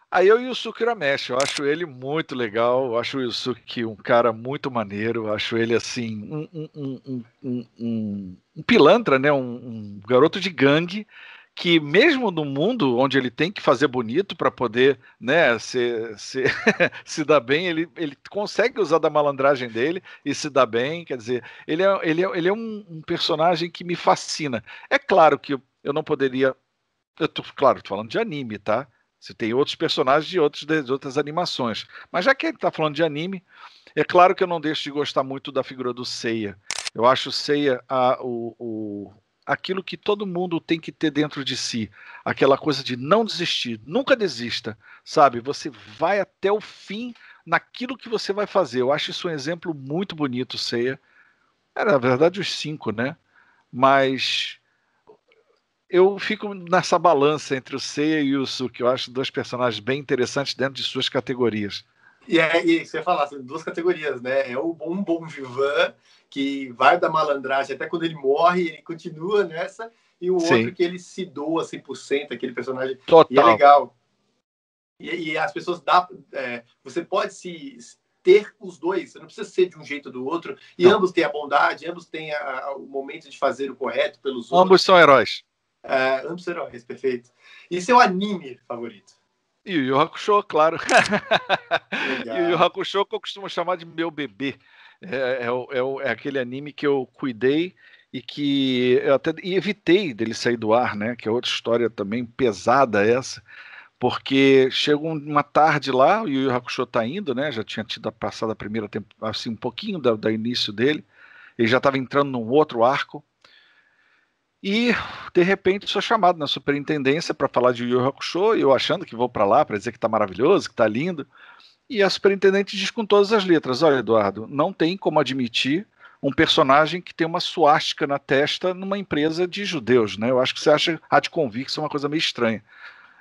Aí ah, eu e o Suki Ramesh, eu acho ele muito legal, eu acho o Yusuke um cara muito maneiro, eu acho ele assim, um, um, um, um, pilantra, né? um garoto de gangue que mesmo no mundo onde ele tem que fazer bonito para poder né, se, se, [laughs] se dar bem, ele, ele consegue usar da malandragem dele e se dar bem. Quer dizer, ele é, ele é, ele é um, um personagem que me fascina. É claro que eu não poderia. Eu tô, claro, tô falando de anime, tá? Você tem outros personagens de, outros, de outras animações. Mas já que ele está falando de anime, é claro que eu não deixo de gostar muito da figura do Seiya. Eu acho o Seiya a, o, o aquilo que todo mundo tem que ter dentro de si, aquela coisa de não desistir, nunca desista, sabe? Você vai até o fim naquilo que você vai fazer. Eu acho isso um exemplo muito bonito, Ceia. era na verdade, os cinco, né? Mas eu fico nessa balança entre o Seiya e o Su, que eu acho dois personagens bem interessantes dentro de suas categorias. E é, e você ia falar, são assim, duas categorias, né? É o bom bom vivan que vai da malandragem até quando ele morre, ele continua nessa, e o Sim. outro que ele se doa 100%, aquele personagem. Total. E é legal. E, e as pessoas dá. É, você pode se ter os dois, você não precisa ser de um jeito ou do outro, e não. ambos têm a bondade, ambos têm a, a, o momento de fazer o correto pelos ambos outros. Ambos são heróis. É, ambos são heróis, perfeito. E seu anime favorito? E o Yu Hakusho, claro. [laughs] e o Yu Hakusho que eu costumo chamar de meu bebê. É, é, é, é, aquele anime que eu cuidei e que eu até e evitei dele sair do ar, né? Que é outra história também pesada essa, porque chega uma tarde lá e o Yu Hakusho tá indo, né? Já tinha tido passado a primeira temporada, assim, um pouquinho da, da início dele, ele já estava entrando num outro arco. E de repente sou chamado na superintendência para falar de Yu Hakusho, e eu achando que vou para lá para dizer que tá maravilhoso, que tá lindo. E a superintendente diz com todas as letras: Olha, Eduardo, não tem como admitir um personagem que tem uma suástica na testa numa empresa de judeus, né? Eu acho que você acha a de convicção é uma coisa meio estranha.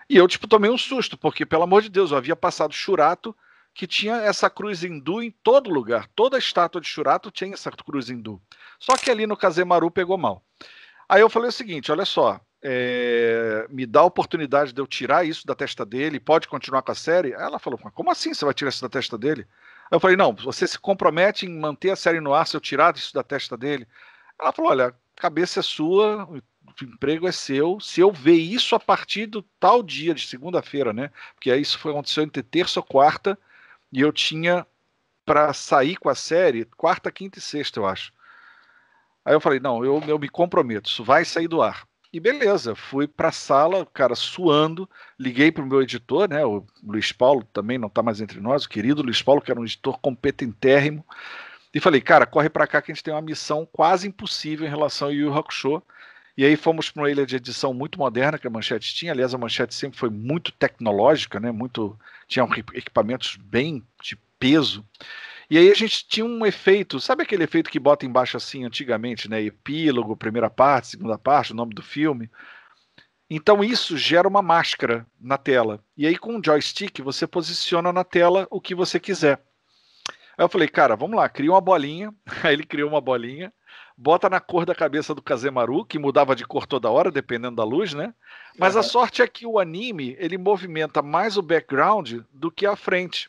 E eu, tipo, tomei um susto, porque, pelo amor de Deus, eu havia passado Churato, que tinha essa cruz hindu em todo lugar. Toda estátua de Churato tinha essa cruz hindu. Só que ali no Kazemaru pegou mal. Aí eu falei o seguinte: olha só, é, me dá a oportunidade de eu tirar isso da testa dele, pode continuar com a série? Ela falou, como assim você vai tirar isso da testa dele? Eu falei, não, você se compromete em manter a série no ar se eu tirar isso da testa dele? Ela falou, olha, cabeça é sua, o emprego é seu, se eu ver isso a partir do tal dia, de segunda-feira, né? Porque aí isso foi, aconteceu entre terça ou quarta, e eu tinha para sair com a série quarta, quinta e sexta, eu acho. Aí eu falei, não, eu, eu me comprometo, isso vai sair do ar. E beleza, fui para a sala, cara, suando, liguei para o meu editor, né, o Luiz Paulo, também não está mais entre nós, o querido Luiz Paulo, que era um editor competentérrimo, e falei, cara, corre para cá que a gente tem uma missão quase impossível em relação ao Yu Yu Hakusho. E aí fomos para uma ilha de edição muito moderna que a Manchete tinha. Aliás, a Manchete sempre foi muito tecnológica, né? Muito tinha equipamentos bem de peso. E aí a gente tinha um efeito, sabe aquele efeito que bota embaixo assim antigamente, né? Epílogo, primeira parte, segunda parte, o nome do filme. Então isso gera uma máscara na tela. E aí com o joystick você posiciona na tela o que você quiser. Aí eu falei, cara, vamos lá, cria uma bolinha. [laughs] Aí ele criou uma bolinha, bota na cor da cabeça do Kazemaru, que mudava de cor toda hora, dependendo da luz, né? Mas uhum. a sorte é que o anime, ele movimenta mais o background do que a frente.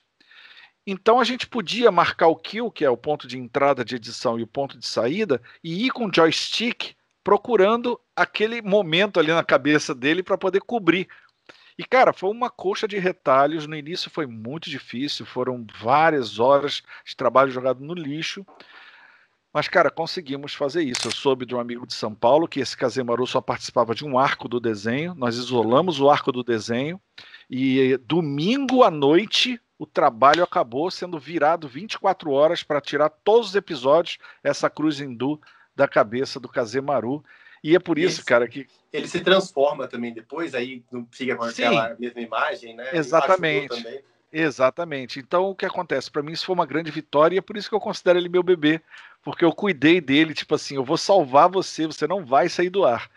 Então a gente podia marcar o kill, que é o ponto de entrada de edição e o ponto de saída, e ir com o joystick procurando aquele momento ali na cabeça dele para poder cobrir. E cara, foi uma coxa de retalhos. No início foi muito difícil, foram várias horas de trabalho jogado no lixo. Mas, cara, conseguimos fazer isso. Eu soube de um amigo de São Paulo que esse Kazemaru só participava de um arco do desenho. Nós isolamos o arco do desenho e domingo à noite o trabalho acabou sendo virado 24 horas para tirar todos os episódios essa cruz hindu da cabeça do Kazemaru. E é por isso, ele, cara, que. Ele se transforma também depois, aí não fica com aquela Sim, mesma imagem, né? Exatamente. Exatamente. Então, o que acontece? Para mim, isso foi uma grande vitória e é por isso que eu considero ele meu bebê, porque eu cuidei dele, tipo assim, eu vou salvar você, você não vai sair do ar.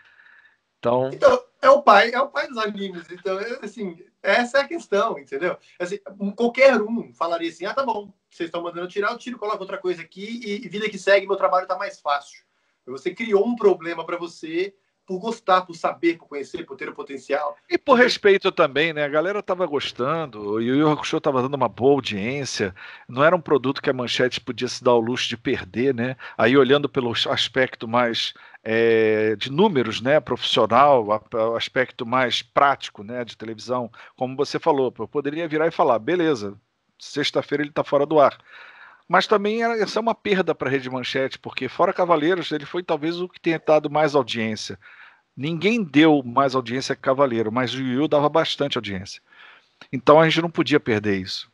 Então. então é o pai, é o pai dos animes. Então, é, assim, essa é a questão, entendeu? Assim, qualquer um falaria assim: ah, tá bom, vocês estão mandando tirar, eu tiro, coloco outra coisa aqui e, e vida que segue, meu trabalho tá mais fácil. Você criou um problema para você por gostar, por saber, por conhecer, por ter o potencial. E por respeito também, né? A galera tava gostando, e o Yu Hakusho tava dando uma boa audiência, não era um produto que a Manchete podia se dar o luxo de perder, né? Aí olhando pelo aspecto mais é, de números, né, profissional, a, a, aspecto mais prático, né, de televisão, como você falou, eu poderia virar e falar, beleza, sexta-feira ele está fora do ar mas também era, essa é uma perda para a Rede Manchete, porque fora Cavaleiros, ele foi talvez o que tenha dado mais audiência. Ninguém deu mais audiência que Cavaleiro, mas o Yu dava bastante audiência. Então a gente não podia perder isso.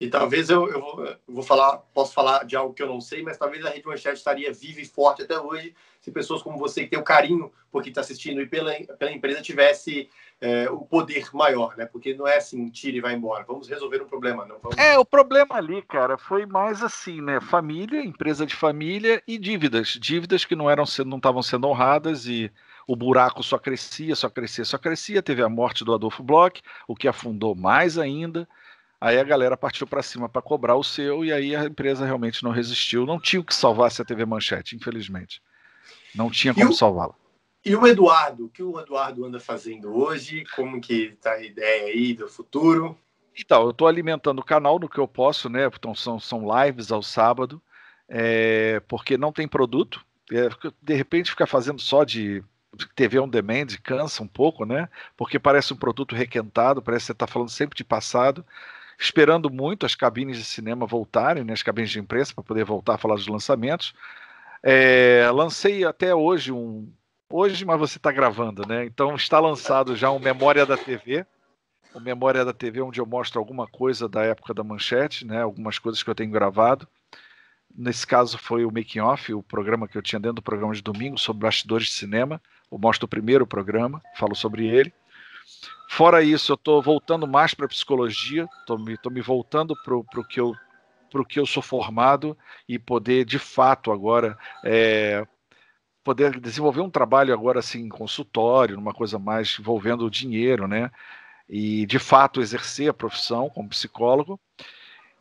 E talvez eu, eu, vou, eu, vou falar, posso falar de algo que eu não sei, mas talvez a Rede Manchete estaria viva e forte até hoje se pessoas como você, que tem o carinho por quem está assistindo e pela, pela empresa, tivesse é, o poder maior, né? Porque não é assim, tira e vai embora. Vamos resolver um problema, não vamos... É, o problema ali, cara, foi mais assim, né? Família, empresa de família e dívidas. Dívidas que não eram não estavam sendo honradas e o buraco só crescia, só crescia, só crescia. Teve a morte do Adolfo Bloch, o que afundou mais ainda. Aí a galera partiu para cima para cobrar o seu e aí a empresa realmente não resistiu. Não tinha o que salvar se a TV Manchete, infelizmente. Não tinha como salvá-la. E o Eduardo, o que o Eduardo anda fazendo hoje? Como que está a ideia aí do futuro? Então, eu estou alimentando o canal no que eu posso, né? Então, são, são lives ao sábado, é, porque não tem produto. É, de repente, ficar fazendo só de TV on demand cansa um pouco, né? Porque parece um produto requentado, parece que você está falando sempre de passado esperando muito as cabines de cinema voltarem, né, as cabines de imprensa, para poder voltar a falar dos lançamentos. É, lancei até hoje um. Hoje, mas você está gravando, né? Então está lançado já um Memória da TV. O Memória da TV, onde eu mostro alguma coisa da época da manchete, né? Algumas coisas que eu tenho gravado. Nesse caso foi o Making Off, o programa que eu tinha dentro do programa de domingo sobre bastidores de cinema. Eu mostro o primeiro programa, falo sobre ele. Fora isso, eu estou voltando mais para a psicologia, estou me, me voltando para o que eu para o que eu sou formado e poder de fato agora é, poder desenvolver um trabalho agora assim em consultório, numa coisa mais envolvendo o dinheiro, né? E de fato exercer a profissão como psicólogo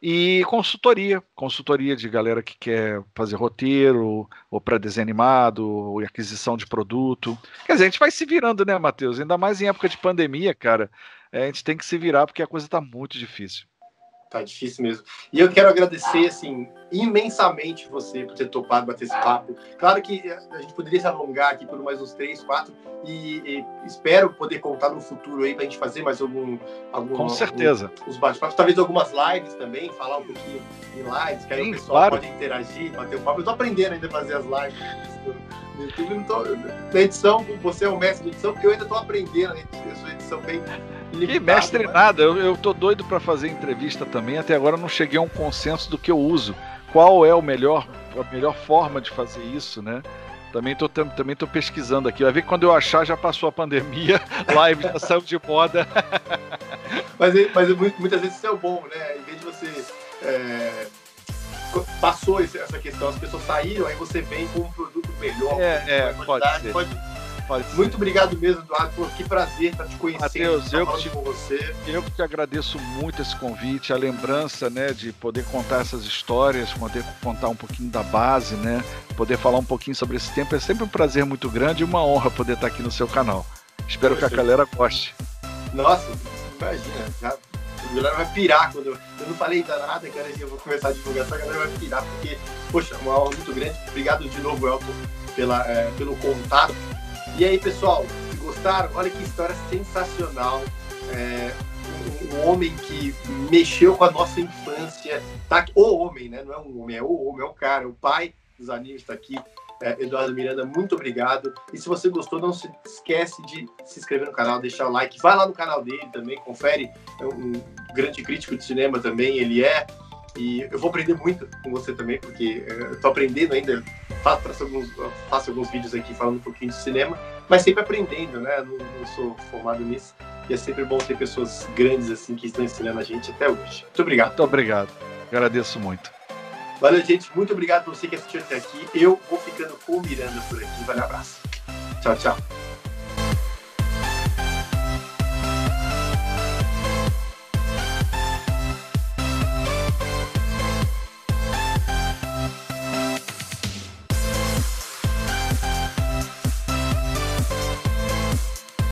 e consultoria, consultoria de galera que quer fazer roteiro, ou para desenho animado, ou aquisição de produto. Quer dizer, a gente vai se virando, né, Matheus? Ainda mais em época de pandemia, cara. É, a gente tem que se virar porque a coisa está muito difícil. Tá difícil mesmo. E eu quero agradecer, ah. assim, imensamente você por ter topado bater esse papo. Claro que a gente poderia se alongar aqui por mais uns três, quatro, e, e espero poder contar no futuro aí pra gente fazer mais algum. algum Com certeza. os bate-papos, talvez algumas lives também, falar um pouquinho em lives, que aí Sim, o pessoal claro. pode interagir, bater o papo. Eu tô aprendendo ainda a fazer as lives. Eu tô, na edição, você é o mestre de edição, porque eu ainda estou aprendendo a né? sua edição bem. Que mestre mas... nada, eu, eu tô doido para fazer entrevista também, até agora não cheguei a um consenso do que eu uso. Qual é o melhor, a melhor forma de fazer isso, né? Também estou também tô pesquisando aqui. Vai ver que quando eu achar, já passou a pandemia, [laughs] live já saiu de moda. [laughs] mas, é, mas é muitas vezes isso é o bom, né? Em vez de você. É passou essa questão, as pessoas saíram, aí você vem com um produto melhor. É, é pode ser. Pode... pode ser. Muito obrigado mesmo, Eduardo. que prazer estar tá te conhecendo. Matheus, tá eu, te, com você. eu que te agradeço muito esse convite, a lembrança né, de poder contar essas histórias, poder contar um pouquinho da base, né, poder falar um pouquinho sobre esse tempo. É sempre um prazer muito grande e uma honra poder estar aqui no seu canal. Espero Perfeito. que a galera goste. Nossa, imagina, já a galera vai pirar quando eu, eu não falei nada, cara, que assim, eu vou começar a só a galera vai pirar, porque, poxa, é uma aula muito grande. Obrigado de novo, Elton, pela, é, pelo contato. E aí, pessoal, se gostaram, olha que história sensacional. É, um, um homem que mexeu com a nossa infância, tá? O homem, né? Não é um homem, é o homem, é o cara, o pai dos animes está aqui é, Eduardo Miranda, muito obrigado. E se você gostou, não se esquece de se inscrever no canal, deixar o like. Vai lá no canal dele também, confere. É um grande crítico de cinema também, ele é. E eu vou aprender muito com você também, porque é, eu tô aprendendo ainda. Faço alguns, faço alguns vídeos aqui falando um pouquinho de cinema, mas sempre aprendendo, né? Não, não sou formado nisso. E é sempre bom ter pessoas grandes assim que estão ensinando a gente até hoje. Muito obrigado. Muito obrigado. Agradeço muito. Valeu, gente. Muito obrigado por você que assistiu até aqui. Eu vou ficando com o Miranda por aqui. Valeu, abraço. Tchau, tchau.